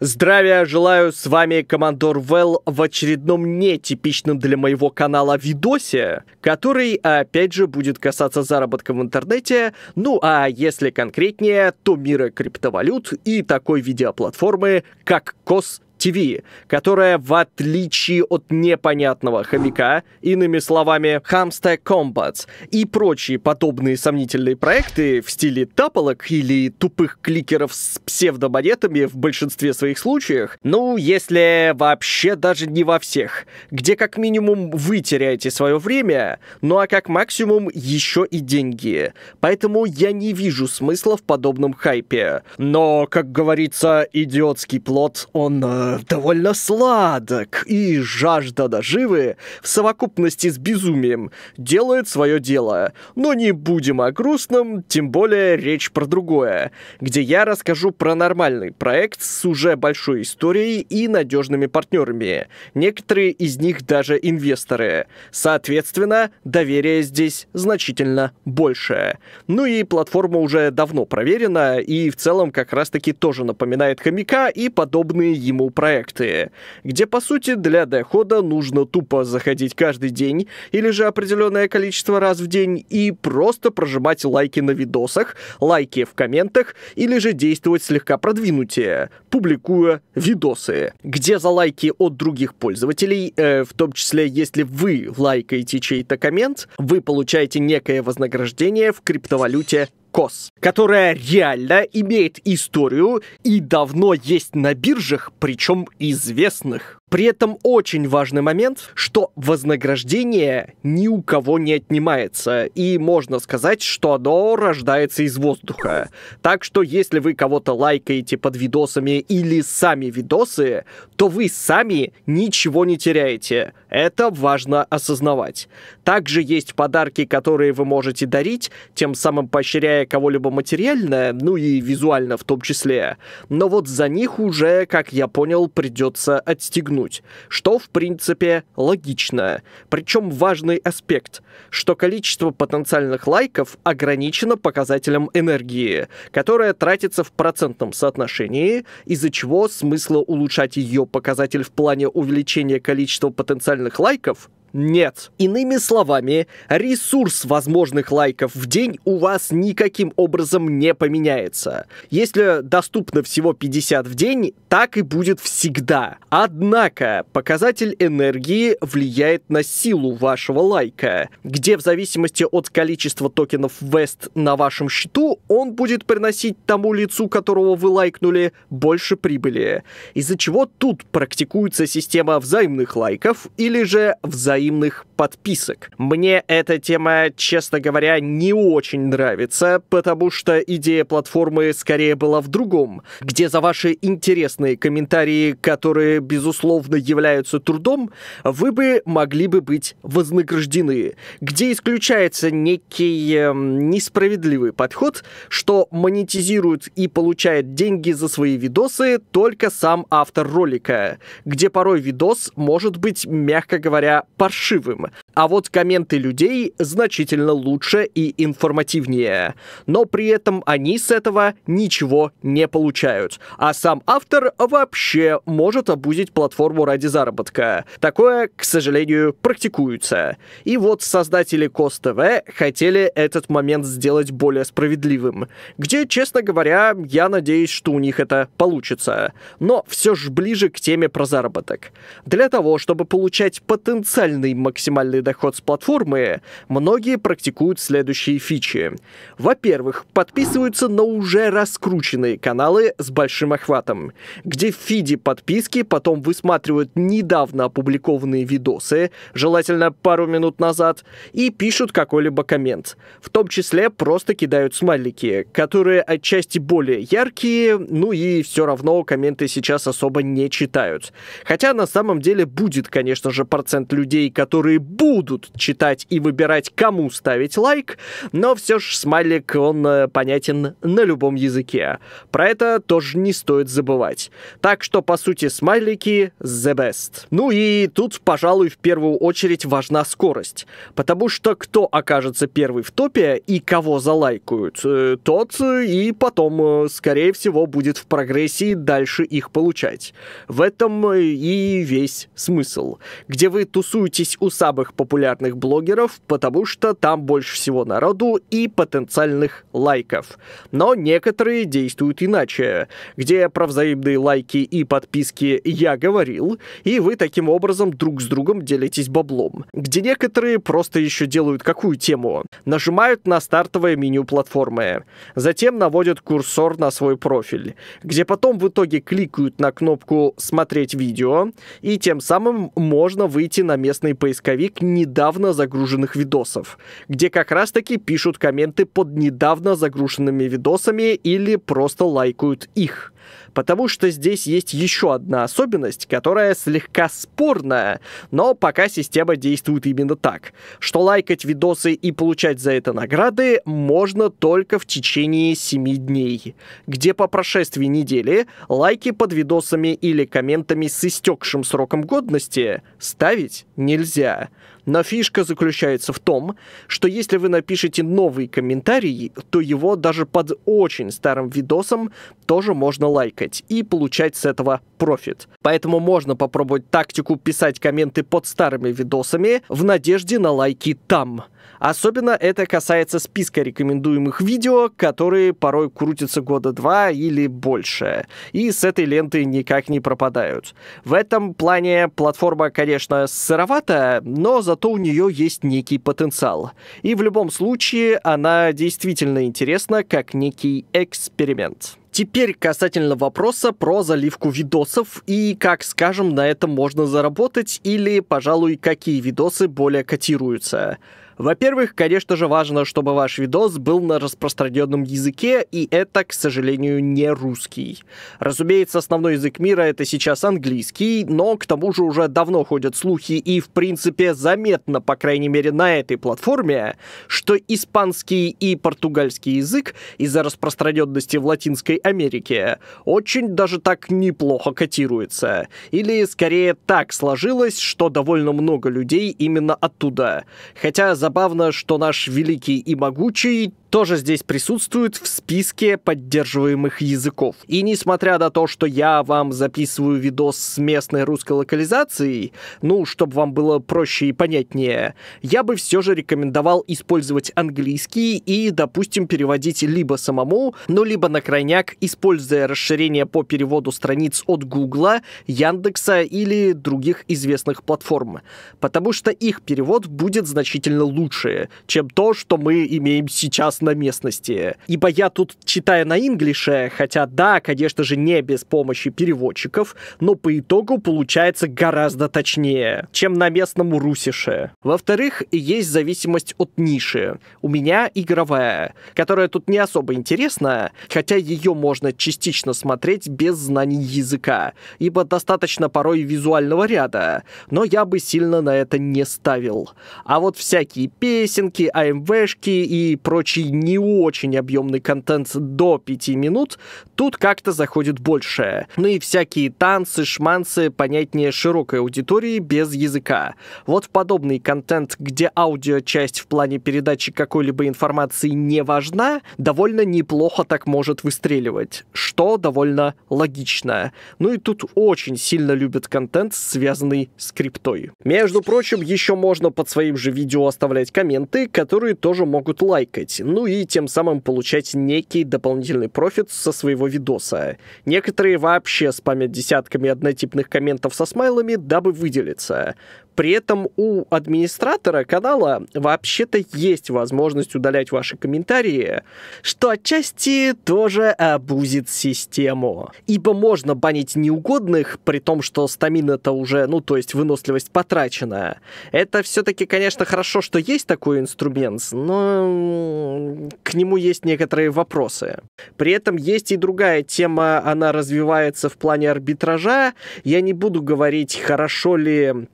Здравия желаю, с вами Командор Вэл в очередном нетипичном для моего канала видосе, который, опять же, будет касаться заработка в интернете, ну а если конкретнее, то мира криптовалют и такой видеоплатформы, как COS ТВ, которая, в отличие от непонятного хомяка, иными словами, Hamster Combats и прочие подобные сомнительные проекты в стиле тапалок или тупых кликеров с псевдомонетами в большинстве своих случаев, ну, если вообще даже не во всех, где как минимум вы теряете свое время, ну а как максимум еще и деньги. Поэтому я не вижу смысла в подобном хайпе. Но, как говорится, идиотский плод, он э, довольно сладок, и жажда наживы в совокупности с безумием делает свое дело. Но не будем о грустном, тем более речь про другое, где я расскажу про нормальный проект с уже большой историей и надежными партнерами. Некоторые из них даже инвесторы. Соответственно, доверие здесь значительно больше. Ну и платформа уже давно проверена, и в целом как раз-таки тоже напоминает хомяка и подобные ему проекты проекты, где, по сути, для дохода нужно тупо заходить каждый день или же определенное количество раз в день и просто прожимать лайки на видосах, лайки в комментах или же действовать слегка продвинутее, публикуя видосы, где за лайки от других пользователей, э, в том числе если вы лайкаете чей-то коммент, вы получаете некое вознаграждение в криптовалюте Кос, которая реально имеет историю и давно есть на биржах, причем известных. При этом очень важный момент, что вознаграждение ни у кого не отнимается, и можно сказать, что оно рождается из воздуха. Так что если вы кого-то лайкаете под видосами или сами видосы, то вы сами ничего не теряете. Это важно осознавать. Также есть подарки, которые вы можете дарить, тем самым поощряя кого-либо материально, ну и визуально в том числе. Но вот за них уже, как я понял, придется отстегнуть вернуть, что, в принципе, логично. Причем важный аспект, что количество потенциальных лайков ограничено показателем энергии, которая тратится в процентном соотношении, из-за чего смысла улучшать ее показатель в плане увеличения количества потенциальных лайков нет. Иными словами, ресурс возможных лайков в день у вас никаким образом не поменяется. Если доступно всего 50 в день, так и будет всегда. Однако, показатель энергии влияет на силу вашего лайка, где в зависимости от количества токенов Вест на вашем счету, он будет приносить тому лицу, которого вы лайкнули, больше прибыли. Из-за чего тут практикуется система взаимных лайков или же взаимных взаимных подписок. Мне эта тема, честно говоря, не очень нравится, потому что идея платформы скорее была в другом, где за ваши интересные комментарии, которые, безусловно, являются трудом, вы бы могли бы быть вознаграждены, где исключается некий э, несправедливый подход, что монетизирует и получает деньги за свои видосы только сам автор ролика, где порой видос может быть, мягко говоря, паршивым, плохим. А вот комменты людей значительно лучше и информативнее. Но при этом они с этого ничего не получают. А сам автор вообще может обузить платформу ради заработка. Такое, к сожалению, практикуется. И вот создатели КостВ хотели этот момент сделать более справедливым. Где, честно говоря, я надеюсь, что у них это получится. Но все же ближе к теме про заработок. Для того, чтобы получать потенциальный максимальный максимальный доход с платформы, многие практикуют следующие фичи. Во-первых, подписываются на уже раскрученные каналы с большим охватом, где в фиде подписки потом высматривают недавно опубликованные видосы, желательно пару минут назад, и пишут какой-либо коммент. В том числе просто кидают смайлики, которые отчасти более яркие, ну и все равно комменты сейчас особо не читают. Хотя на самом деле будет, конечно же, процент людей, которые будут читать и выбирать, кому ставить лайк, но все же смайлик, он э, понятен на любом языке. Про это тоже не стоит забывать. Так что, по сути, смайлики the best. Ну и тут, пожалуй, в первую очередь важна скорость. Потому что кто окажется первый в топе и кого залайкают, э, тот э, и потом, скорее всего, будет в прогрессии дальше их получать. В этом и весь смысл. Где вы тусуетесь у самого самых популярных блогеров, потому что там больше всего народу и потенциальных лайков. Но некоторые действуют иначе, где про взаимные лайки и подписки я говорил, и вы таким образом друг с другом делитесь баблом. Где некоторые просто еще делают какую тему? Нажимают на стартовое меню платформы. Затем наводят курсор на свой профиль, где потом в итоге кликают на кнопку «Смотреть видео», и тем самым можно выйти на местный поисковик человек недавно загруженных видосов, где как раз-таки пишут комменты под недавно загруженными видосами или просто лайкают их. Потому что здесь есть еще одна особенность, которая слегка спорная, но пока система действует именно так. Что лайкать видосы и получать за это награды можно только в течение 7 дней, где по прошествии недели лайки под видосами или комментами с истекшим сроком годности ставить нельзя. Но фишка заключается в том, что если вы напишете новый комментарий, то его даже под очень старым видосом тоже можно лайкать и получать с этого профит. Поэтому можно попробовать тактику писать комменты под старыми видосами в надежде на лайки там. Особенно это касается списка рекомендуемых видео, которые порой крутятся года два или больше, и с этой ленты никак не пропадают. В этом плане платформа, конечно, сыровата, но за зато у нее есть некий потенциал. И в любом случае она действительно интересна как некий эксперимент. Теперь касательно вопроса про заливку видосов и как, скажем, на этом можно заработать или, пожалуй, какие видосы более котируются. Во-первых, конечно же, важно, чтобы ваш видос был на распространенном языке, и это, к сожалению, не русский. Разумеется, основной язык мира это сейчас английский, но к тому же уже давно ходят слухи и, в принципе, заметно, по крайней мере, на этой платформе, что испанский и португальский язык из-за распространенности в Латинской Америке очень даже так неплохо котируется. Или, скорее, так сложилось, что довольно много людей именно оттуда. Хотя, забавно, что наш великий и могучий тоже здесь присутствует в списке поддерживаемых языков. И несмотря на то, что я вам записываю видос с местной русской локализацией, ну, чтобы вам было проще и понятнее, я бы все же рекомендовал использовать английский и, допустим, переводить либо самому, ну, либо на крайняк, используя расширение по переводу страниц от Гугла, Яндекса или других известных платформ. Потому что их перевод будет значительно лучше, чем то, что мы имеем сейчас на местности. Ибо я тут, читая на инглише, хотя да, конечно же, не без помощи переводчиков, но по итогу получается гораздо точнее, чем на местном русише. Во-вторых, есть зависимость от ниши. У меня игровая, которая тут не особо интересна, хотя ее можно частично смотреть без знаний языка, ибо достаточно порой визуального ряда, но я бы сильно на это не ставил. А вот всякие песенки, АМВшки эм и прочие не очень объемный контент до 5 минут, тут как-то заходит больше. Ну и всякие танцы, шманцы понятнее широкой аудитории без языка. Вот подобный контент, где аудио часть в плане передачи какой-либо информации не важна, довольно неплохо так может выстреливать, что довольно логично. Ну и тут очень сильно любят контент, связанный с криптой. Между прочим, еще можно под своим же видео оставлять комменты, которые тоже могут лайкать. Ну ну и тем самым получать некий дополнительный профит со своего видоса. Некоторые вообще спамят десятками однотипных комментов со смайлами, дабы выделиться. При этом у администратора канала вообще-то есть возможность удалять ваши комментарии, что отчасти тоже обузит систему. Ибо можно банить неугодных, при том, что стамина-то уже, ну то есть выносливость потрачена. Это все-таки, конечно, хорошо, что есть такой инструмент, но к нему есть некоторые вопросы. При этом есть и другая тема, она развивается в плане арбитража. Я не буду говорить, хорошо ли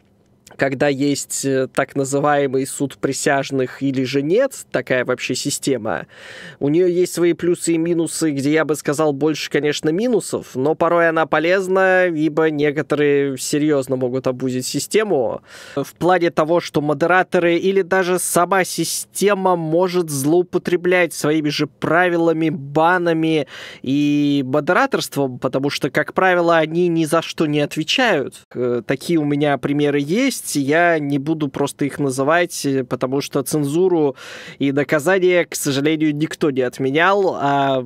когда есть э, так называемый суд присяжных или же нет, такая вообще система, у нее есть свои плюсы и минусы, где я бы сказал больше, конечно, минусов, но порой она полезна, ибо некоторые серьезно могут обузить систему в плане того, что модераторы или даже сама система может злоупотреблять своими же правилами, банами и модераторством, потому что, как правило, они ни за что не отвечают. Э, такие у меня примеры есть, есть я не буду просто их называть, э, потому что цензуру и наказание, к сожалению, никто не отменял, а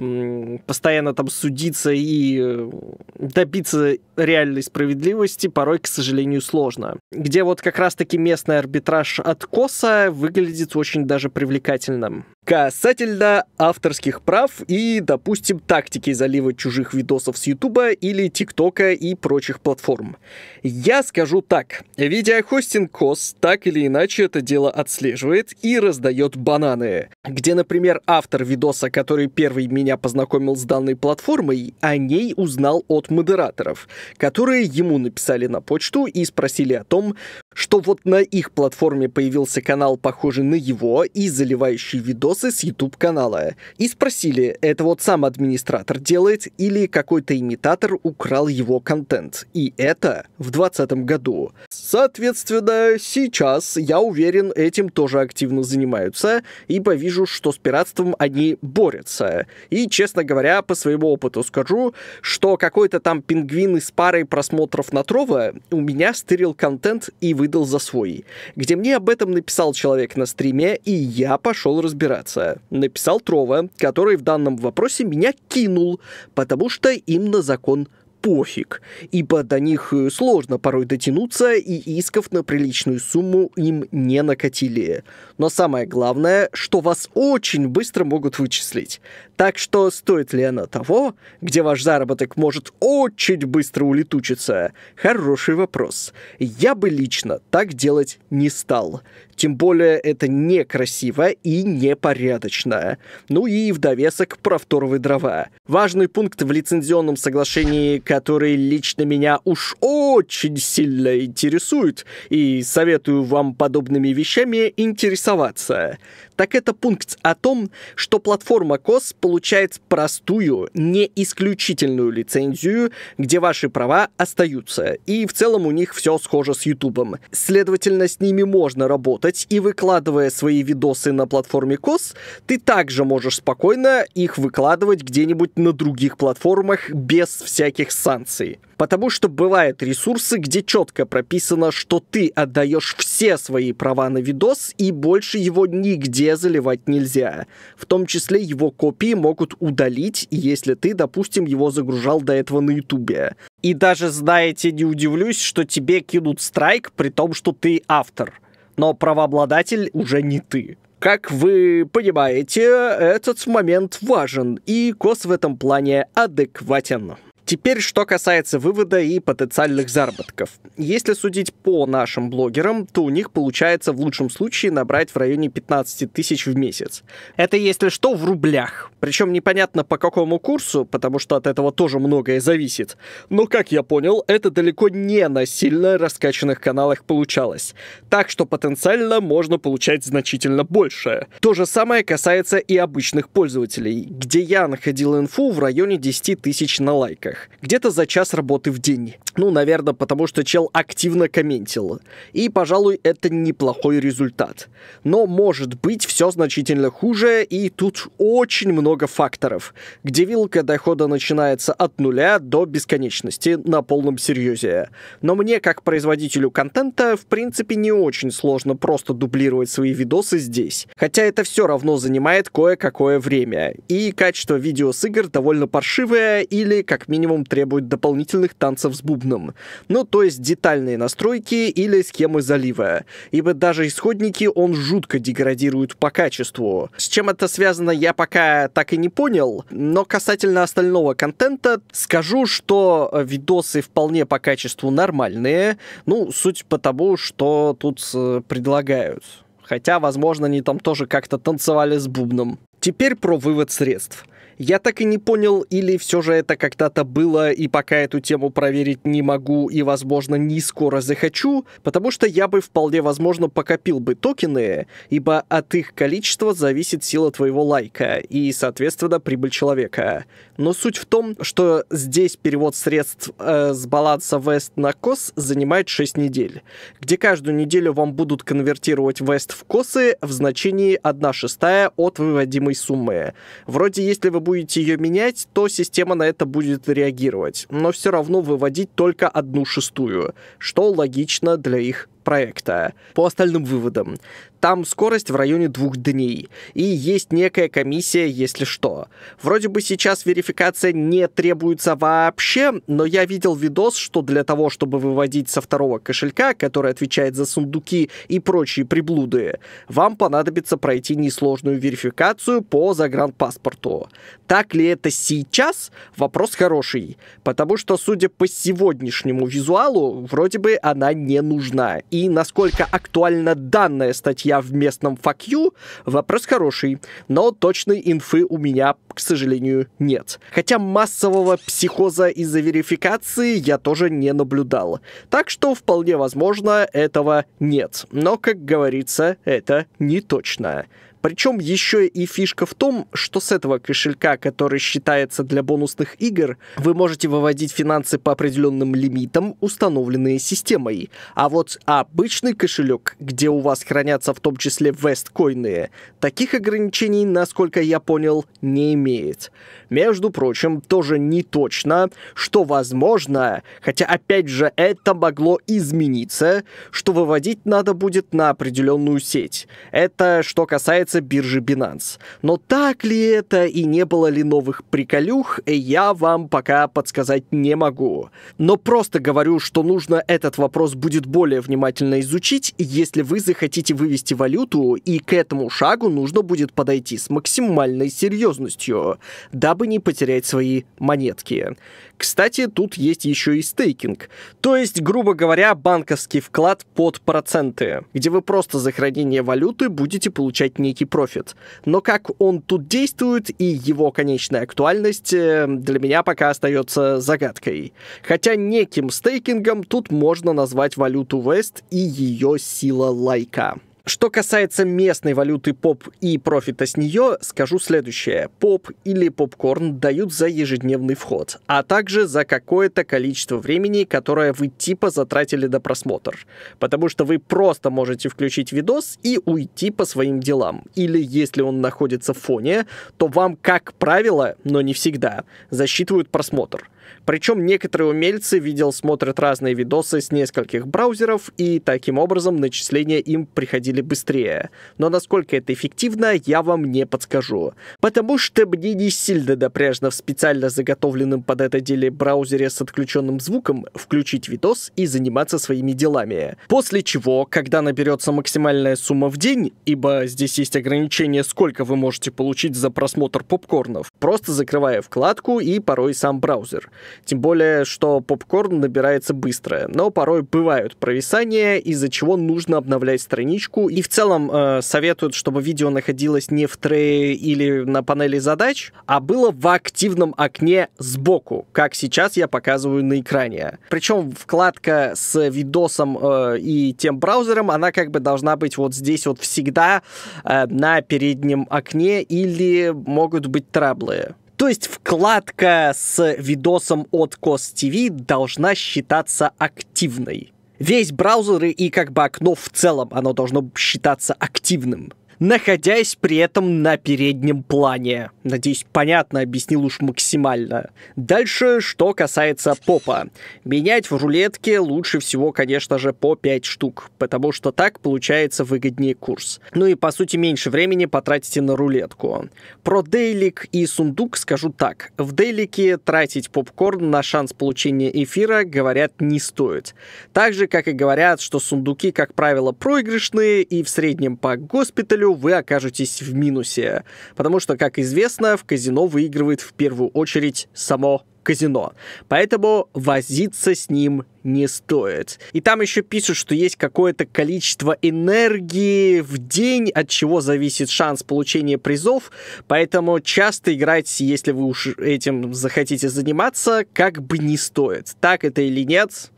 постоянно там судиться и э, добиться реальной справедливости порой, к сожалению, сложно. Где вот как раз-таки местный арбитраж откоса выглядит очень даже привлекательным. Касательно авторских прав и, допустим, тактики залива чужих видосов с Ютуба или ТикТока и прочих платформ. Я скажу так. Видеохостинг КОС так или иначе это дело отслеживает и раздает бананы где, например, автор видоса, который первый меня познакомил с данной платформой, о ней узнал от модераторов, которые ему написали на почту и спросили о том, что вот на их платформе появился канал, похожий на его, и заливающий видосы с YouTube-канала. И спросили, это вот сам администратор делает или какой-то имитатор украл его контент. И это в 2020 году. Соответственно, сейчас, я уверен, этим тоже активно занимаются, и вижу вижу, что с пиратством они борются. И, честно говоря, по своему опыту скажу, что какой-то там пингвин из пары просмотров на Трова у меня стырил контент и выдал за свой, где мне об этом написал человек на стриме, и я пошел разбираться. Написал Трова, который в данном вопросе меня кинул, потому что им на закон пофиг, ибо до них э, сложно порой дотянуться, и исков на приличную сумму им не накатили. Но самое главное, что вас очень быстро могут вычислить. Так что стоит ли она того, где ваш заработок может очень быстро улетучиться? Хороший вопрос. Я бы лично так делать не стал. Тем более это некрасиво и непорядочно. Ну и в довесок про второвые дрова. Важный пункт в лицензионном соглашении который лично меня уж очень сильно интересует, и советую вам подобными вещами интересоваться так это пункт о том, что платформа КОС получает простую, не исключительную лицензию, где ваши права остаются, и в целом у них все схоже с Ютубом. Следовательно, с ними можно работать, и выкладывая свои видосы на платформе КОС, ты также можешь спокойно их выкладывать где-нибудь на других платформах без всяких санкций. Потому что бывают ресурсы, где четко прописано, что ты отдаешь все свои права на видос, и больше его нигде заливать нельзя. В том числе его копии могут удалить, если ты, допустим, его загружал до этого на ютубе. И даже, знаете, не удивлюсь, что тебе кинут страйк, при том, что ты автор. Но правообладатель уже не ты. Как вы понимаете, этот момент важен, и Кос в этом плане адекватен. Теперь, что касается вывода и потенциальных заработков. Если судить по нашим блогерам, то у них получается в лучшем случае набрать в районе 15 тысяч в месяц. Это, если что, в рублях. Причем непонятно по какому курсу, потому что от этого тоже многое зависит. Но, как я понял, это далеко не на сильно раскачанных каналах получалось. Так что потенциально можно получать значительно большее. То же самое касается и обычных пользователей, где я находил инфу в районе 10 тысяч на лайках некоторых где-то за час работы в день. Ну, наверное, потому что чел активно комментил. И, пожалуй, это неплохой результат. Но, может быть, все значительно хуже, и тут очень много факторов, где вилка дохода начинается от нуля до бесконечности на полном серьезе. Но мне, как производителю контента, в принципе, не очень сложно просто дублировать свои видосы здесь. Хотя это все равно занимает кое-какое время. И качество видео с игр довольно паршивое или, как минимум, минимум требует дополнительных танцев с бубном. Ну, то есть детальные настройки или схемы залива. Ибо даже исходники он жутко деградирует по качеству. С чем это связано, я пока так и не понял. Но касательно остального контента, скажу, что э, видосы вполне по качеству нормальные. Ну, суть по тому, что тут э, предлагают. Хотя, возможно, они там тоже как-то танцевали с бубном. Теперь про вывод средств. Я так и не понял, или все же это когда-то было, и пока эту тему проверить не могу и, возможно, не скоро захочу, потому что я бы вполне возможно покопил бы токены, ибо от их количества зависит сила твоего лайка и, соответственно, прибыль человека. Но суть в том, что здесь перевод средств э, с баланса Вест на Кос занимает 6 недель, где каждую неделю вам будут конвертировать Вест в Косы в значении 1 шестая от выводимой суммы. Вроде если вы будете ее менять, то система на это будет реагировать, но все равно выводить только одну шестую, что логично для их проекта. По остальным выводам, там скорость в районе двух дней, и есть некая комиссия, если что. Вроде бы сейчас верификация не требуется вообще, но я видел видос, что для того, чтобы выводить со второго кошелька, который отвечает за сундуки и прочие приблуды, вам понадобится пройти несложную верификацию по загранпаспорту. Так ли это сейчас? Вопрос хороший, потому что, судя по сегодняшнему визуалу, вроде бы она не нужна, и насколько актуальна данная статья в местном факью, вопрос хороший, но точной инфы у меня, к сожалению, нет. Хотя массового психоза из-за верификации я тоже не наблюдал. Так что вполне возможно этого нет. Но, как говорится, это не точно. Причем еще и фишка в том, что с этого кошелька, который считается для бонусных игр, вы можете выводить финансы по определенным лимитам, установленные системой. А вот обычный кошелек, где у вас хранятся в том числе весткоины, таких ограничений, насколько я понял, не имеет. Между прочим, тоже не точно, что возможно, хотя опять же это могло измениться, что выводить надо будет на определенную сеть. Это что касается касается биржи Binance. Но так ли это и не было ли новых приколюх, я вам пока подсказать не могу. Но просто говорю, что нужно этот вопрос будет более внимательно изучить, если вы захотите вывести валюту, и к этому шагу нужно будет подойти с максимальной серьезностью, дабы не потерять свои монетки. Кстати, тут есть еще и стейкинг, то есть, грубо говоря, банковский вклад под проценты, где вы просто за хранение валюты будете получать некий Take Profit. Но как он тут действует и его конечная актуальность э, для меня пока остается загадкой. Хотя неким стейкингом тут можно назвать валюту Вест и ее сила лайка. Что касается местной валюты поп и профита с нее, скажу следующее. Поп или попкорн дают за ежедневный вход, а также за какое-то количество времени, которое вы типа затратили до просмотра. Потому что вы просто можете включить видос и уйти по своим делам. Или если он находится в фоне, то вам, как правило, но не всегда, засчитывают просмотр. Причем некоторые умельцы, видел, смотрят разные видосы с нескольких браузеров, и таким образом начисления им приходили быстрее. Но насколько это эффективно, я вам не подскажу. Потому что мне не сильно допряжно в специально заготовленном под это деле браузере с отключенным звуком включить видос и заниматься своими делами. После чего, когда наберется максимальная сумма в день, ибо здесь есть ограничение, сколько вы можете получить за просмотр попкорнов, просто закрывая вкладку и порой сам браузер. Тем более, что попкорн набирается быстро. Но порой бывают провисания, из-за чего нужно обновлять страничку. И в целом э, советуют, чтобы видео находилось не в трее или на панели задач, а было в активном окне сбоку, как сейчас я показываю на экране. Причем вкладка с видосом э, и тем браузером, она как бы должна быть вот здесь вот всегда э, на переднем окне или могут быть траблы. То есть вкладка с видосом от Cost TV должна считаться активной. Весь браузер и как бы окно в целом, оно должно считаться активным находясь при этом на переднем плане. Надеюсь, понятно объяснил уж максимально. Дальше, что касается попа. Менять в рулетке лучше всего, конечно же, по 5 штук, потому что так получается выгоднее курс. Ну и, по сути, меньше времени потратите на рулетку. Про дейлик и сундук скажу так. В дейлике тратить попкорн на шанс получения эфира, говорят, не стоит. Так же, как и говорят, что сундуки, как правило, проигрышные и в среднем по госпиталю неделю вы окажетесь в минусе. Потому что, как известно, в казино выигрывает в первую очередь само казино. Поэтому возиться с ним не стоит. И там еще пишут, что есть какое-то количество энергии в день, от чего зависит шанс получения призов. Поэтому часто играть, если вы уж этим захотите заниматься, как бы не стоит. Так это или нет,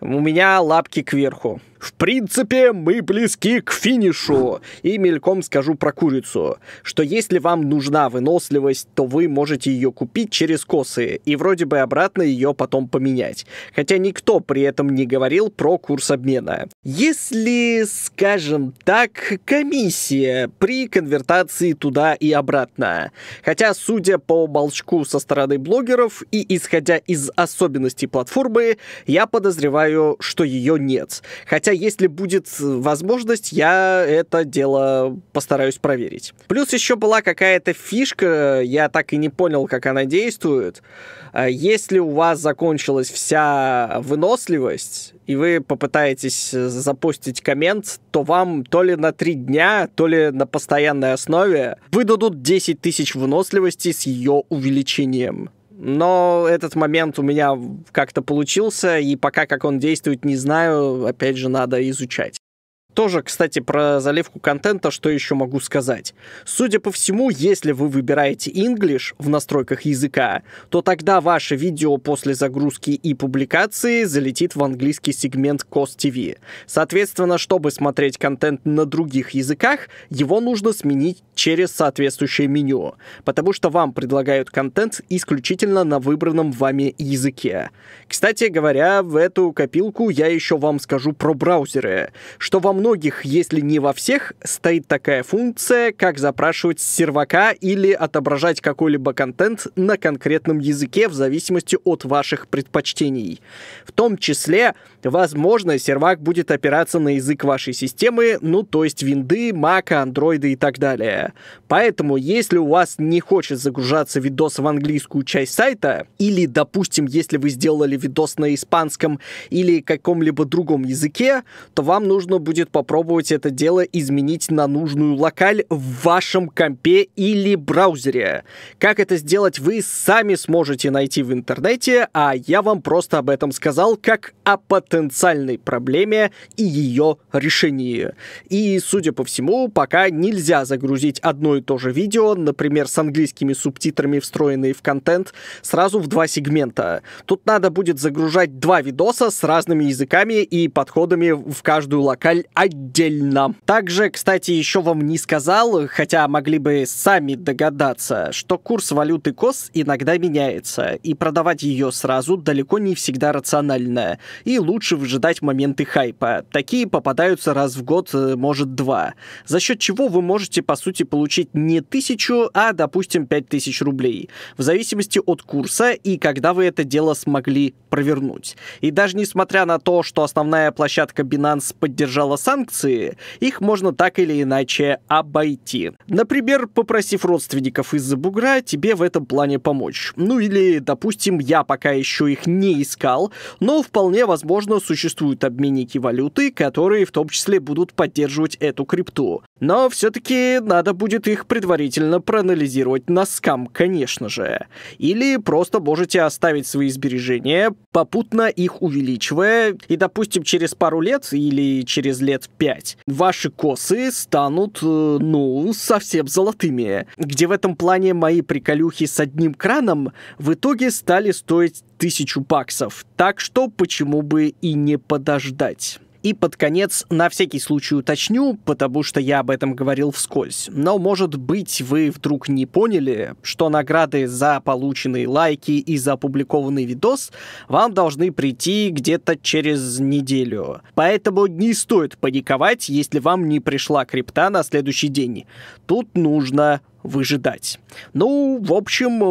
у меня лапки кверху. В принципе, мы близки к финишу. И мельком скажу про курицу, что если вам нужна выносливость, то вы можете ее купить через косы и вроде бы обратно ее потом поменять. Хотя никто при этом не говорил про курс обмена. Если, скажем так, комиссия при конвертации туда и обратно. Хотя, судя по молчку со стороны блогеров и исходя из особенностей платформы, я подозреваю, что ее нет. Хотя хотя если будет э, возможность, я это дело постараюсь проверить. Плюс еще была какая-то фишка, я так и не понял, как она действует. А если у вас закончилась вся выносливость, и вы попытаетесь э, запустить коммент, то вам то ли на три дня, то ли на постоянной основе выдадут 10 тысяч выносливости с ее увеличением но этот момент у меня как-то получился, и пока как он действует, не знаю, опять же, надо изучать. Тоже, кстати, про заливку контента, что еще могу сказать. Судя по всему, если вы выбираете English в настройках языка, то тогда ваше видео после загрузки и публикации залетит в английский сегмент Cost TV. Соответственно, чтобы смотреть контент на других языках, его нужно сменить через соответствующее меню, потому что вам предлагают контент исключительно на выбранном вами языке. Кстати говоря, в эту копилку я еще вам скажу про браузеры, что во многих многих, если не во всех, стоит такая функция, как запрашивать с сервака или отображать какой-либо контент на конкретном языке в зависимости от ваших предпочтений. В том числе, возможно, сервак будет опираться на язык вашей системы, ну то есть винды, мака, Андроиды и так далее. Поэтому, если у вас не хочет загружаться видос в английскую часть сайта, или, допустим, если вы сделали видос на испанском или каком-либо другом языке, то вам нужно будет попробовать это дело изменить на нужную локаль в вашем компе или браузере. Как это сделать, вы сами сможете найти в интернете, а я вам просто об этом сказал как о потенциальной проблеме и ее решении. И, судя по всему, пока нельзя загрузить одно и то же видео, например, с английскими субтитрами, встроенные в контент, сразу в два сегмента. Тут надо будет загружать два видоса с разными языками и подходами в каждую локаль отдельно. Также, кстати, еще вам не сказал, хотя могли бы сами догадаться, что курс валюты КОС иногда меняется, и продавать ее сразу далеко не всегда рационально, и лучше выжидать моменты хайпа. Такие попадаются раз в год, э, может, два. За счет чего вы можете, по сути, получить не тысячу, а, допустим, пять тысяч рублей, в зависимости от курса и когда вы это дело смогли провернуть. И даже несмотря на то, что основная площадка Binance поддержала сам санкции, их можно так или иначе обойти. Например, попросив родственников из-за бугра тебе в этом плане помочь. Ну или, допустим, я пока еще их не искал, но вполне возможно существуют обменники валюты, которые в том числе будут поддерживать эту крипту. Но все-таки надо будет их предварительно проанализировать на скам, конечно же. Или просто можете оставить свои сбережения, попутно их увеличивая, и, допустим, через пару лет или через лет лет 5, ваши косы станут, э, ну, совсем золотыми. Где в этом плане мои приколюхи с одним краном в итоге стали стоить тысячу баксов. Так что почему бы и не подождать? И под конец, на всякий случай уточню, потому что я об этом говорил вскользь. Но, может быть, вы вдруг не поняли, что награды за полученные лайки и за опубликованный видос вам должны прийти где-то через неделю. Поэтому не стоит паниковать, если вам не пришла крипта на следующий день. Тут нужно выжидать. Ну, в общем,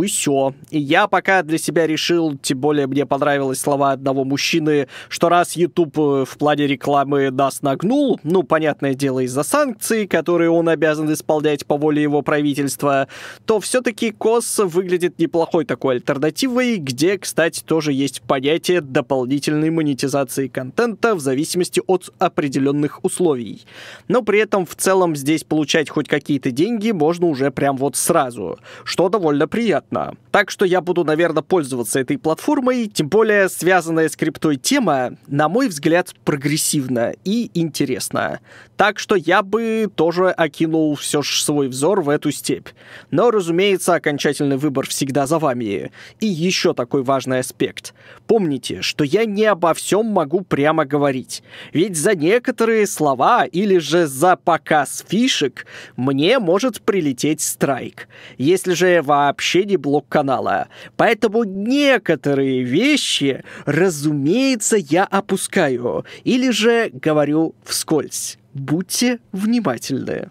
э, и все. И я пока для себя решил, тем более мне понравились слова одного мужчины, что раз YouTube э, в плане рекламы нас нагнул, ну, понятное дело, из-за санкций, которые он обязан исполнять по воле его правительства, то все-таки КОС выглядит неплохой такой альтернативой, где, кстати, тоже есть понятие дополнительной монетизации контента в зависимости от определенных условий. Но при этом в целом здесь получать хоть какие-то деньги можно уже прям вот сразу, что довольно приятно. Так что я буду, наверное, пользоваться этой платформой, тем более связанная с криптой тема, на мой взгляд, прогрессивна и интересна. Так что я бы тоже окинул все же свой взор в эту степь. Но, разумеется, окончательный выбор всегда за вами. И еще такой важный аспект. Помните, что я не обо всем могу прямо говорить. Ведь за некоторые слова или же за показ фишек мне может прилететь страйк. Если же я вообще не блок канала. Поэтому некоторые вещи, разумеется, я опускаю. Или же говорю вскользь будьте внимательны.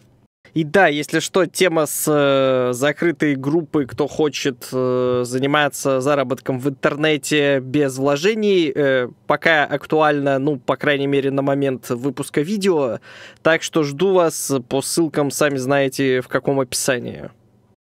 И да, если что, тема с э, закрытой группой, кто хочет э, заниматься заработком в интернете без вложений, э, пока актуальна, ну, по крайней мере, на момент выпуска видео. Так что жду вас по ссылкам, сами знаете, в каком описании.